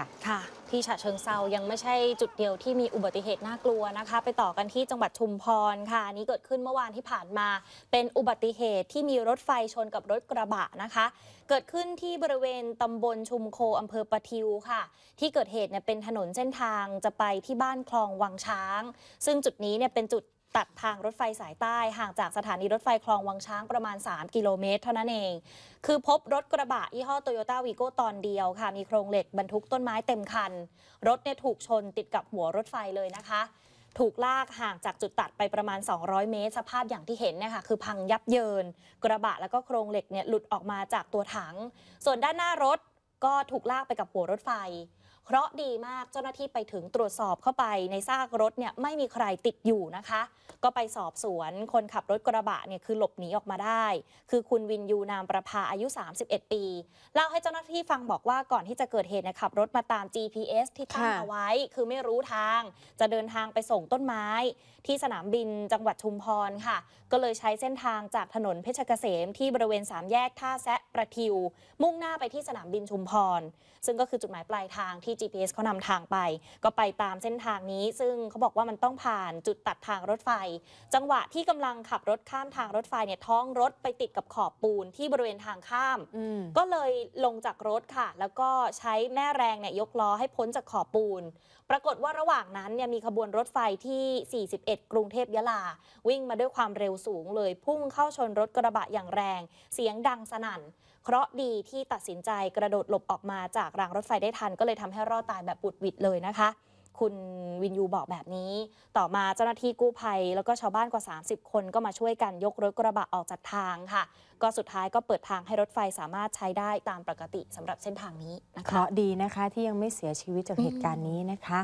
ค่ะค่ะที่ฉะเชิงเซายังไม่ใช่จุดเดียวที่มีอุบัติเหตุน่ากลัวนะคะ ไปต่อกันที่จังหวัดชุมพรค่ะนี้เกิดขึ้นเมื่อวานที่ผ่านมา เป็นอุบัติเหตุที่มีรถไฟชนกับรถกระบะนะคะ เกิดขึ้นที่บริเวณตำบลชุมโคอำเภอปะทิวค่ะ ที่เกิดเหตุเนี่ยเป็นถนนเส้นทางจะไปที่บ้านคลองวังช้าง ซึ่งจุดนี้เนี่ยเป็นจุดตัดทางรถไฟสายใต้ห่างจากสถานีรถไฟ คลองวังช้างประมาณ 3 กิโลเมตรเท่านั้นเอง คือพบรถกระบะยี่ห้อ โตโยต้าวีโก้ตอนเดียวค่ะมีโครงเหล็กบรรทุกต้นไม้เต็มคัน รถเนี่ยถูกชนติดกับหัวรถไฟเลยนะคะ ถูกลากห่างจากจุดตัดไปประมาณ 200 เมตร สภาพอย่างที่เห็นเนะคะคือพังยับเยิน กระบะแล้วก็โครงเหล็กเนี่ยหลุดออกมาจากตัวถัง ส่วนด้านหน้ารถก็ถูกลากไปกับหัวรถไฟเพราะดีมากเจ้าหน้าที่ไปถึงตรวจสอบเข้าไป ในซากรถเนี่ยไม่มีใครติดอยู่นะคะ ก็ไปสอบสวนคนขับรถกระบะเนี่ยคือหลบหนีออกมาได้ คือคุณวินยูนามประภาอายุ 31 ปีเล่าให้เจ้าหน้าที่ฟังบอกว่าก่อนที่จะเกิดเหตุเนี่ยขับรถมาตาม GPS ที่ตั้งเอาไว้คือไม่รู้ทาง จะเดินทางไปส่งต้นไม้ ที่สนามบินจังหวัดชุมพรค่ะ ก็เลยใช้เส้นทางจากถนนเพชรเกษมที่บริเวณ3แยกท่าแซะประทิว มุ่งหน้าไปที่สนามบินชุมพรซึ่งก็คือจุดหมายปลายทางที่ที่ GPS เขานำทางไป ก็ไปตามเส้นทางนี้ซึ่งเขาบอกว่ามันต้องผ่านจุดตัดทางรถไฟ จังหวะที่กำลังขับรถข้ามทางรถไฟเนี่ยท้องรถไปติดกับขอบปูนที่บริเวณทางข้าม ก็เลยลงจากรถค่ะ แล้วก็ใช้แม่แรงเนี่ยยกล้อให้พ้นจากขอบปูน ปรากฏว่าระหว่างนั้นเนี่ยมีขบวนรถไฟที่ 41 กรุงเทพยะลา วิ่งมาด้วยความเร็วสูง เลยพุ่งเข้าชนรถกระบะอย่างแรง เสียงดังสนั่นเคราะดีที่ตัดสินใจกระโดดหลบออกมาจากรางรถไฟได้ทันก็เลยทำให้รอดตายแบบบุดวิดเลยนะคะ คุณวินยูบอกแบบนี้ ต่อมาเจ้าหน้าที่กู้ภัย แล้วก็ชาวบ้านกว่า 30 คนก็มาช่วยกันยกรถกระบะออกจากทางค่ะ ก็สุดท้ายก็เปิดทางให้รถไฟสามารถใช้ได้ตามปกติสำหรับเส้นทางนี้นะคะเคราะดีนะคะที่ยังไม่เสียชีวิตจากเหตุการณ์นี้นะคะ